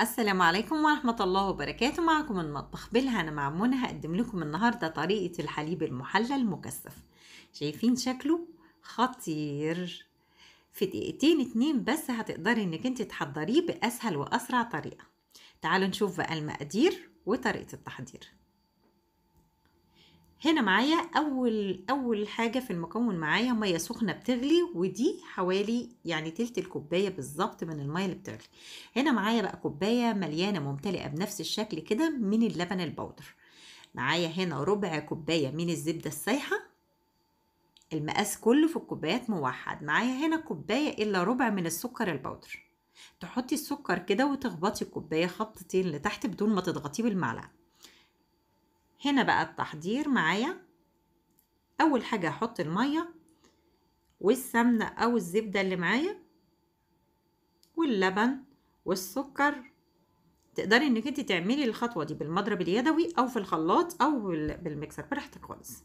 السلام عليكم ورحمة الله وبركاته معكم المطبخ بالهنا مع منى هقدم لكم النهاردة طريقة الحليب المحلى المكثف شايفين شكله خطير في دقيقتين اتنين بس هتقدري انك انت تحضريه بأسهل وأسرع طريقة تعالوا نشوف بقى المقادير وطريقة التحضير هنا معايا اول اول حاجه في المكون معايا ميه سخنه بتغلي ودي حوالي يعني تلت الكوبايه بالظبط من الميه اللي بتغلي هنا معايا بقى كوبايه مليانه ممتلئه بنفس الشكل كده من اللبن البودر معايا هنا ربع كوبايه من الزبده السايحه المقاس كله في الكوبايات موحد معايا هنا كوبايه الا ربع من السكر البودر تحطي السكر كده وتخبطي الكوبايه خبطتين لتحت بدون ما تضغطيه بالمعلقه هنا بقى التحضير معايا اول حاجه هحط الميه والسمنه او الزبده اللي معايا واللبن والسكر تقدري انك انت تعملي الخطوه دي بالمضرب اليدوي او في الخلاط او بالمكسر براحتك خالص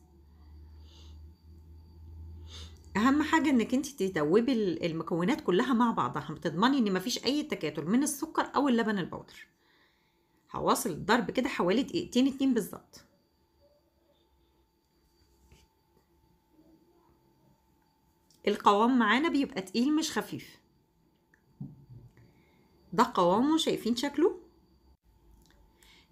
اهم حاجه انك انت تدوبي المكونات كلها مع بعضها بتضمني ان مفيش اي تكاتل من السكر او اللبن البودر هواصل الضرب كده حوالي دقيقتين اتنين بالظبط القوام معانا بيبقى تقيل مش خفيف ده قوامه شايفين شكله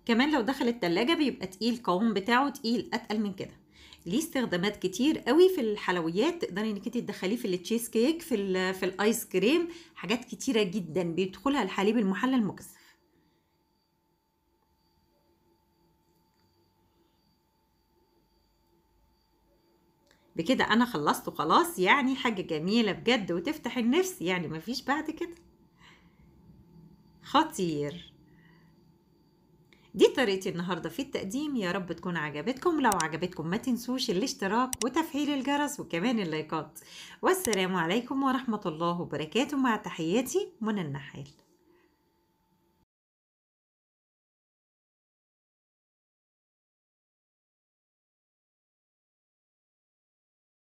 كمان لو دخل التلاجة بيبقى تقيل القوام بتاعه تقيل أتقل من كده ليه استخدامات كتير قوي في الحلويات تقدري انك تدخليه في التشيز كيك في, في الايس كريم حاجات كتيره جدا بيدخلها الحليب المحلى المكثف بكده انا خلصت وخلاص يعني حاجه جميله بجد وتفتح النفس يعني مفيش بعد كده خطير دي طريقتي النهاردة في التقديم يا رب تكون عجبتكم لو عجبتكم ما تنسوش الاشتراك وتفعيل الجرس وكمان اللايكات والسلام عليكم ورحمة الله وبركاته مع تحياتي منى النحال